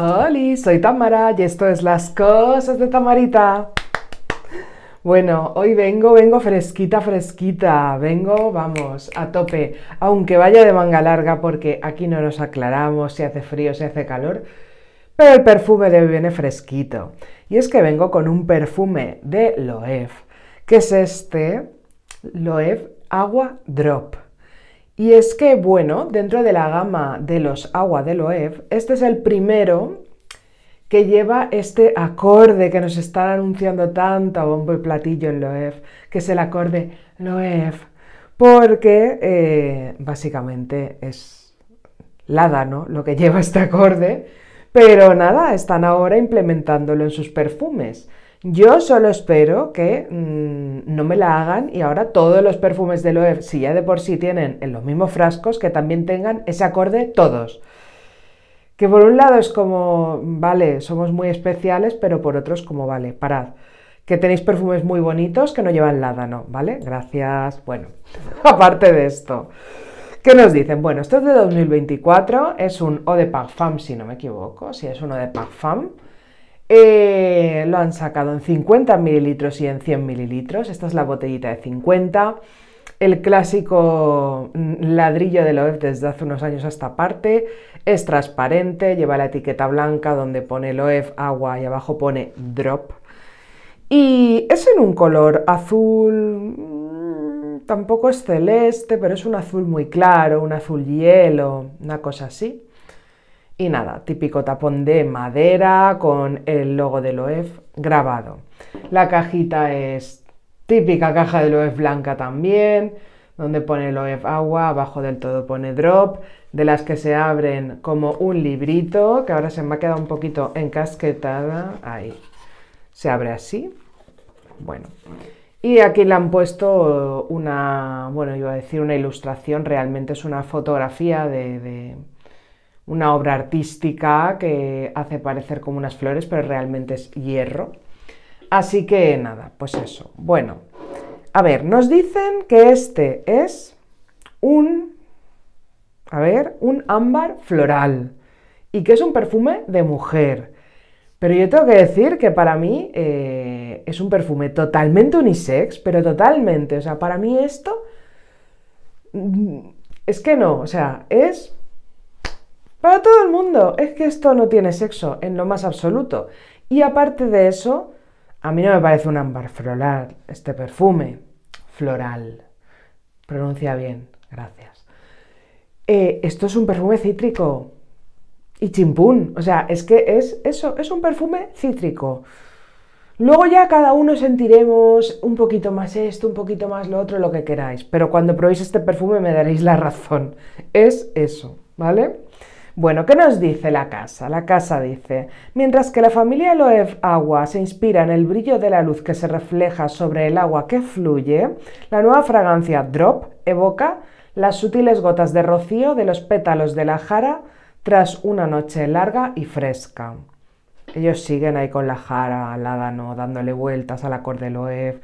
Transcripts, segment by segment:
Hola, soy Tamara y esto es Las Cosas de Tamarita. Bueno, hoy vengo, vengo fresquita, fresquita, vengo, vamos, a tope, aunque vaya de manga larga porque aquí no nos aclaramos si hace frío, si hace calor, pero el perfume de hoy viene fresquito. Y es que vengo con un perfume de Loef, que es este, Loef Agua Drop. Y es que, bueno, dentro de la gama de los agua de Loeb, este es el primero que lleva este acorde que nos están anunciando tanto a bombo y platillo en Loeb, que es el acorde Loeb, porque eh, básicamente es lada, ¿no? lo que lleva este acorde, pero nada, están ahora implementándolo en sus perfumes. Yo solo espero que mm, no me la hagan y ahora todos los perfumes de Loeb, si ya de por sí tienen en los mismos frascos, que también tengan ese acorde todos. Que por un lado es como, vale, somos muy especiales, pero por otro es como, vale, parad. Que tenéis perfumes muy bonitos que no llevan nada, ¿no? ¿vale? Gracias. Bueno, aparte de esto. ¿Qué nos dicen? Bueno, esto es de 2024, es un Eau de Parfum, si no me equivoco, si es uno de Parfum. Eh, lo han sacado en 50 mililitros y en 100 mililitros. Esta es la botellita de 50. El clásico mm, ladrillo de OEF desde hace unos años hasta parte. Es transparente, lleva la etiqueta blanca donde pone OEF, agua y abajo pone drop. Y es en un color azul, mm, tampoco es celeste, pero es un azul muy claro, un azul hielo, una cosa así. Y nada, típico tapón de madera con el logo del OEF grabado. La cajita es típica caja del OEF blanca también, donde pone el OEF agua, abajo del todo pone drop, de las que se abren como un librito, que ahora se me ha quedado un poquito encasquetada. Ahí. Se abre así. Bueno. Y aquí le han puesto una, bueno, iba a decir una ilustración, realmente es una fotografía de, de una obra artística que hace parecer como unas flores, pero realmente es hierro. Así que nada, pues eso. Bueno, a ver, nos dicen que este es un, a ver, un ámbar floral y que es un perfume de mujer. Pero yo tengo que decir que para mí eh, es un perfume totalmente unisex, pero totalmente. O sea, para mí esto mm, es que no, o sea, es para todo el mundo. Es que esto no tiene sexo en lo más absoluto. Y aparte de eso, a mí no me parece un ámbar floral este perfume. Floral. Pronuncia bien, gracias. Eh, esto es un perfume cítrico. Y chimpún. O sea, es que es eso, es un perfume cítrico. Luego ya cada uno sentiremos un poquito más esto, un poquito más lo otro, lo que queráis. Pero cuando probéis este perfume me daréis la razón. Es eso, ¿vale? Bueno, ¿qué nos dice la casa? La casa dice, mientras que la familia Loev Agua se inspira en el brillo de la luz que se refleja sobre el agua que fluye, la nueva fragancia Drop evoca las sutiles gotas de rocío de los pétalos de la jara tras una noche larga y fresca. Ellos siguen ahí con la jara, al no dándole vueltas al acorde Loev,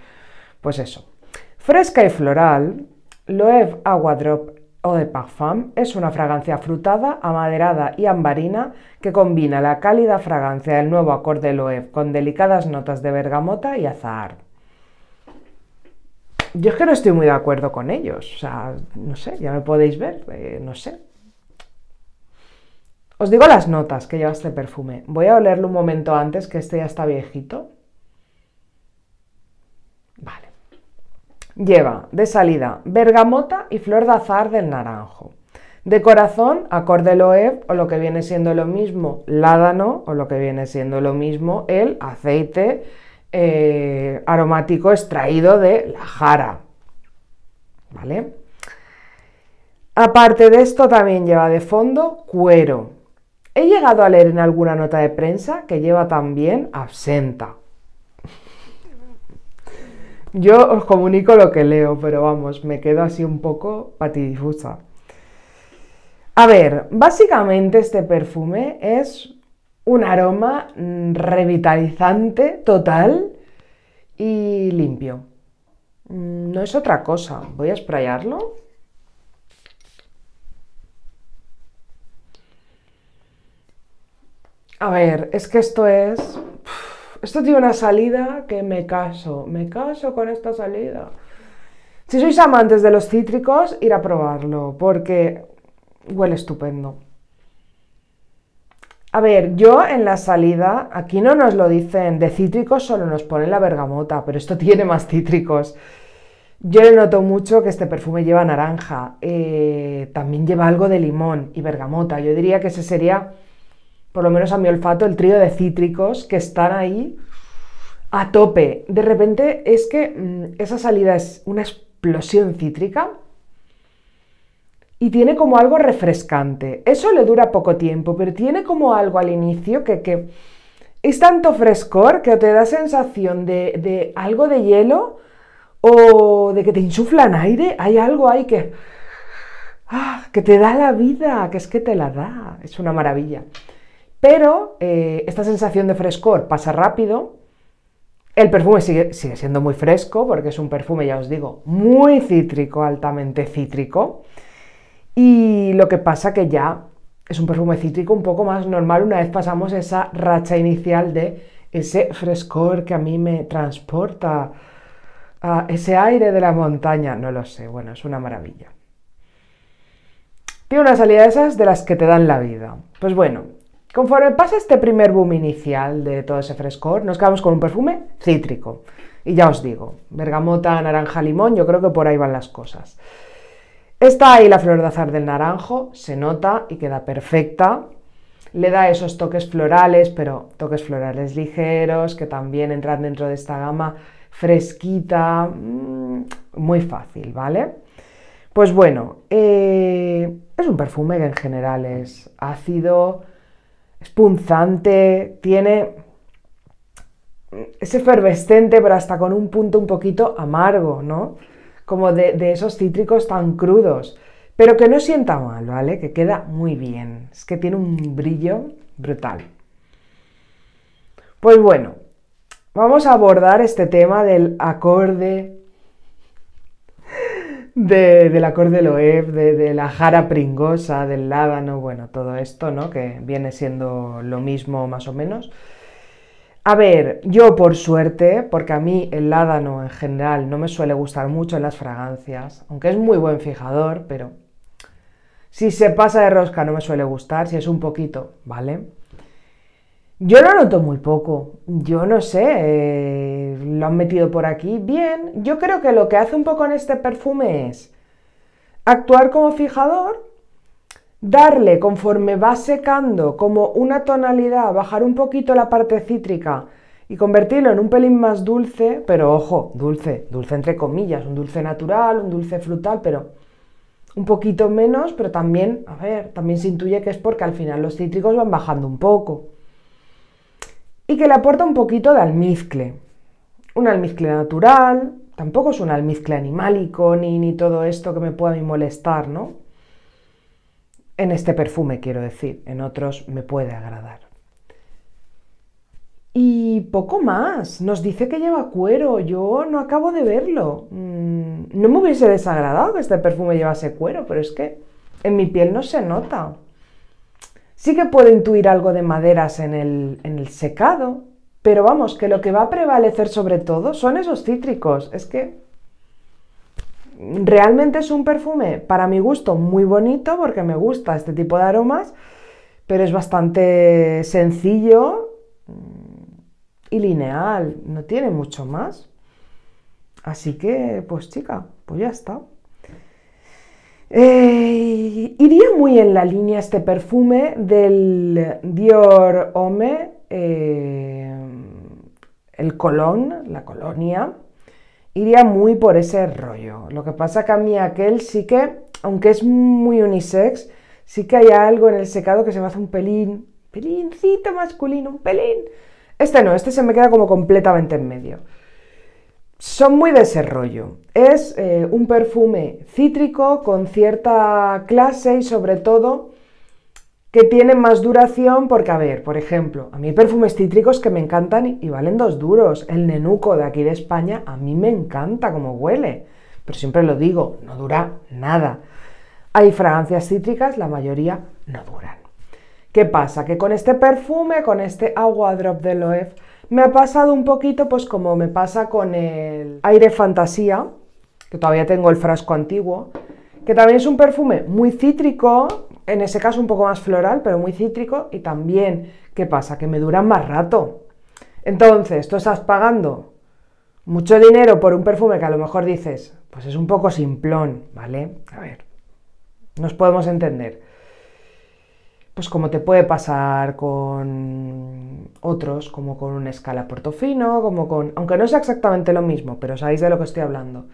pues eso. Fresca y floral, Loev Agua Drop o de parfum es una fragancia frutada, amaderada y ambarina que combina la cálida fragancia del nuevo acorde Loeb con delicadas notas de bergamota y azahar. Yo es que no estoy muy de acuerdo con ellos, o sea, no sé, ya me podéis ver, eh, no sé. Os digo las notas que lleva este perfume. Voy a olerlo un momento antes, que este ya está viejito. Lleva de salida bergamota y flor de azar del naranjo. De corazón, acorde loeb o lo que viene siendo lo mismo, ládano o lo que viene siendo lo mismo, el aceite eh, aromático extraído de la jara. ¿Vale? Aparte de esto, también lleva de fondo cuero. He llegado a leer en alguna nota de prensa que lleva también absenta. Yo os comunico lo que leo, pero vamos, me quedo así un poco patidifusa. A ver, básicamente este perfume es un aroma mm, revitalizante total y limpio. Mm, no es otra cosa. Voy a sprayarlo. A ver, es que esto es esto tiene una salida que me caso, me caso con esta salida. Si sois amantes de los cítricos, ir a probarlo, porque huele estupendo. A ver, yo en la salida, aquí no nos lo dicen, de cítricos solo nos ponen la bergamota, pero esto tiene más cítricos. Yo le noto mucho que este perfume lleva naranja, eh, también lleva algo de limón y bergamota. Yo diría que ese sería por lo menos a mi olfato, el trío de cítricos que están ahí a tope. De repente es que mm, esa salida es una explosión cítrica y tiene como algo refrescante. Eso le dura poco tiempo, pero tiene como algo al inicio que, es tanto frescor que te da sensación de, algo de hielo o de que te insuflan aire. Hay algo ahí que, ah, que te da la vida, que es que te la da. Es una maravilla. Pero eh, esta sensación de frescor pasa rápido. El perfume sigue, sigue siendo muy fresco porque es un perfume, ya os digo, muy cítrico, altamente cítrico. Y lo que pasa que ya es un perfume cítrico un poco más normal una vez pasamos esa racha inicial de ese frescor que a mí me transporta a ese aire de la montaña. No lo sé, bueno, es una maravilla. Tiene una salida de esas de las que te dan la vida. Pues bueno, Conforme pasa este primer boom inicial de todo ese frescor, nos quedamos con un perfume cítrico. Y ya os digo, bergamota, naranja, limón, yo creo que por ahí van las cosas. Está ahí la flor de azar del naranjo, se nota y queda perfecta. Le da esos toques florales, pero toques florales ligeros, que también entran dentro de esta gama fresquita, mm, muy fácil, ¿vale? Pues bueno, eh, es un perfume que en general es ácido, es punzante, tiene... es efervescente, pero hasta con un punto un poquito amargo, ¿no? Como de, de esos cítricos tan crudos. Pero que no sienta mal, ¿vale? Que queda muy bien. Es que tiene un brillo brutal. Pues bueno, vamos a abordar este tema del acorde de, del acorde loeb, de, de la jara pringosa, del ládano, bueno, todo esto, ¿no? Que viene siendo lo mismo más o menos. A ver, yo por suerte, porque a mí el ládano en general no me suele gustar mucho en las fragancias, aunque es muy buen fijador, pero si se pasa de rosca no me suele gustar, si es un poquito, ¿vale? Yo lo noto muy poco. Yo no sé, eh, lo han metido por aquí bien. Yo creo que lo que hace un poco en este perfume es actuar como fijador, darle conforme va secando como una tonalidad, bajar un poquito la parte cítrica y convertirlo en un pelín más dulce, pero ojo, dulce, dulce entre comillas, un dulce natural, un dulce frutal, pero un poquito menos, pero también, a ver, también se intuye que es porque al final los cítricos van bajando un poco y que le aporta un poquito de almizcle. Un almizcle natural, tampoco es un almizcle animálico ni, todo esto que me pueda molestar, ¿no? En este perfume quiero decir, en otros me puede agradar. Y poco más, nos dice que lleva cuero, yo no acabo de verlo. Mm, no me hubiese desagradado que este perfume llevase cuero, pero es que en mi piel no se nota. Sí que puedo intuir algo de maderas en el, en el secado, pero vamos, que lo que va a prevalecer sobre todo son esos cítricos. Es que realmente es un perfume, para mi gusto, muy bonito porque me gusta este tipo de aromas, pero es bastante sencillo mm, y lineal, no tiene mucho más. Así que, pues chica, pues ya está. Eh, iría muy en la línea este perfume del Dior Homme, eh, el Colón, la colonia. Iría muy por ese rollo. Lo que pasa que a mí aquel sí que, aunque es muy unisex, sí que hay algo en el secado que se me hace un pelín, pelincito masculino, un pelín. Este no, este se me queda como completamente en medio son muy de ese rollo. Es eh, un perfume cítrico con cierta clase y sobre todo que tiene más duración porque, a ver, por ejemplo, a mí hay perfumes cítricos que me encantan y valen dos duros. El nenuco de aquí de España a mí me encanta como huele, pero siempre lo digo, no dura nada. Hay fragancias cítricas, la mayoría no duran. ¿Qué pasa? Que con este perfume, con este agua drop de Loef, me ha pasado un poquito, pues como me pasa con el aire fantasía, que todavía tengo el frasco antiguo, que también es un perfume muy cítrico, en ese caso un poco más floral, pero muy cítrico, y también, ¿qué pasa? Que me duran más rato. Entonces, tú estás pagando mucho dinero por un perfume que a lo mejor dices, pues es un poco simplón, ¿vale? A ver, nos podemos entender pues como te puede pasar con otros, como con una escala portofino, como con... Aunque no sea exactamente lo mismo, pero sabéis de lo que estoy hablando.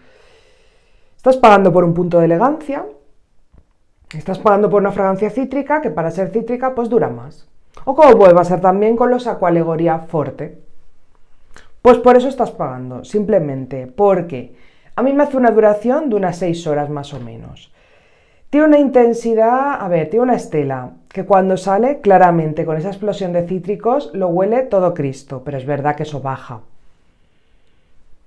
Estás pagando por un punto de elegancia, estás pagando por una fragancia cítrica, que para ser cítrica pues dura más. O como puede pasar también con los acualegoría forte. Pues por eso estás pagando, simplemente porque a mí me hace una duración de unas 6 horas más o menos. Tiene una intensidad, a ver, tiene una estela que cuando sale, claramente, con esa explosión de cítricos, lo huele todo Cristo, pero es verdad que eso baja.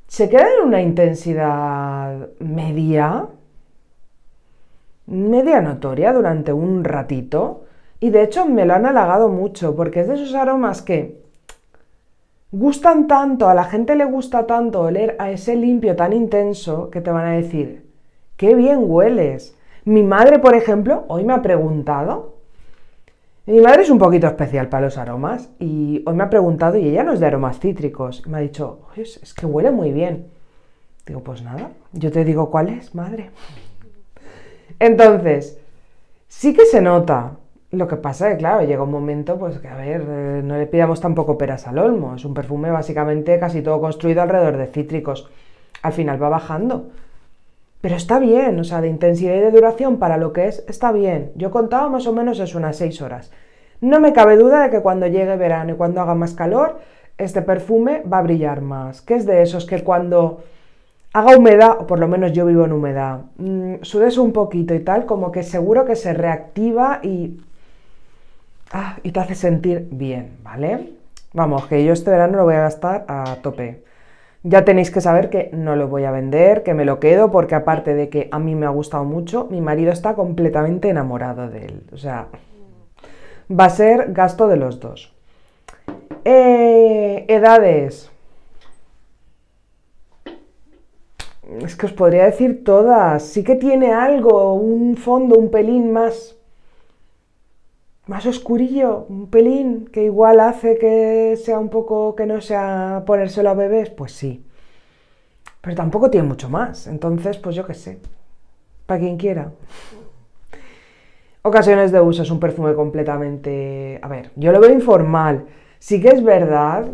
Se queda en una intensidad media, media notoria durante un ratito, y de hecho me lo han halagado mucho, porque es de esos aromas que gustan tanto, a la gente le gusta tanto oler a ese limpio tan intenso, que te van a decir, qué bien hueles. Mi madre, por ejemplo, hoy me ha preguntado mi madre es un poquito especial para los aromas y hoy me ha preguntado y ella no es de aromas cítricos. Me ha dicho, es, que huele muy bien. Digo, pues nada, yo te digo cuál es, madre. Entonces, sí que se nota. Lo que pasa es que, claro, llega un momento, pues que, a ver, eh, no le pidamos tampoco peras al olmo. Es un perfume básicamente casi todo construido alrededor de cítricos. Al final va bajando. Pero está bien, o sea, de intensidad y de duración para lo que es, está bien. Yo contaba más o menos es unas 6 horas. No me cabe duda de que cuando llegue verano y cuando haga más calor, este perfume va a brillar más. Que es de esos que cuando haga humedad, o por lo menos yo vivo en humedad, mm, sudes un poquito y tal, como que seguro que se reactiva y, ah, y te hace sentir bien, ¿vale? Vamos, que yo este verano lo voy a gastar a tope. Ya tenéis que saber que no lo voy a vender, que me lo quedo, porque aparte de que a mí me ha gustado mucho, mi marido está completamente enamorado de él. O sea, va a ser gasto de los dos. Eh, edades. Es que os podría decir todas. Sí que tiene algo, un fondo, un pelín más más oscurillo, un pelín, que igual hace que sea un poco, que no sea ponérselo a bebés, pues sí. Pero tampoco tiene mucho más, entonces pues yo qué sé, para quien quiera. Ocasiones de uso es un perfume completamente, a ver, yo lo veo informal. Sí que es verdad,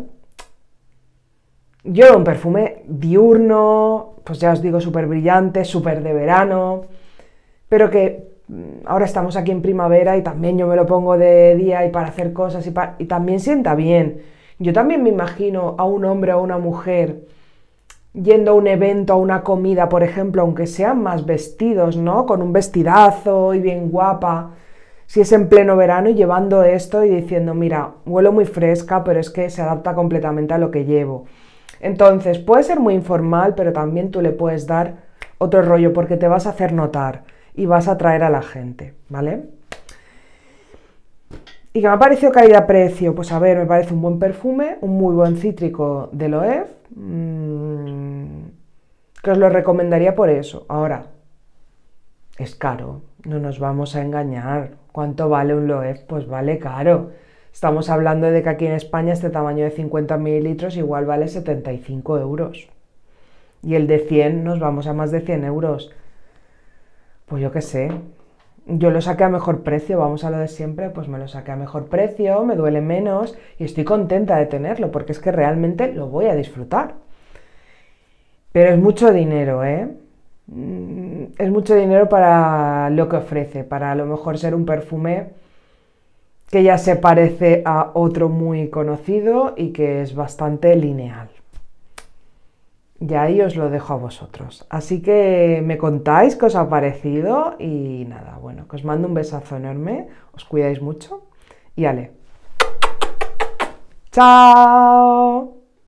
yo veo un perfume diurno, pues ya os digo, súper brillante, súper de verano, pero que Mm, ahora estamos aquí en primavera y también yo me lo pongo de día y para hacer cosas y, también sienta bien. Yo también me imagino a un hombre o a una mujer yendo a un evento, a una comida, por ejemplo, aunque sean más vestidos, ¿no? Con un vestidazo y bien guapa. Si es en pleno verano y llevando esto y diciendo, mira, huelo muy fresca, pero es que se adapta completamente a lo que llevo. Entonces, puede ser muy informal, pero también tú le puedes dar otro rollo porque te vas a hacer notar y vas a traer a la gente, ¿vale? ¿Y que me ha parecido a precio Pues a ver, me parece un buen perfume, un muy buen cítrico de Loef. Mm, que os lo recomendaría por eso. Ahora, es caro, no nos vamos a engañar. ¿Cuánto vale un Loef? Pues vale caro. Estamos hablando de que aquí en España este tamaño de 50 mililitros igual vale 75 euros. Y el de 100 nos vamos a más de 100 euros pues yo qué sé, yo lo saqué a mejor precio, vamos a lo de siempre, pues me lo saqué a mejor precio, me duele menos y estoy contenta de tenerlo porque es que realmente lo voy a disfrutar. Pero es mucho dinero, ¿eh? Mm, es mucho dinero para lo que ofrece, para a lo mejor ser un perfume que ya se parece a otro muy conocido y que es bastante lineal. Y ahí os lo dejo a vosotros. Así que me contáis qué os ha parecido y nada, bueno, que os mando un besazo enorme, os cuidáis mucho y ale. ¡Chao!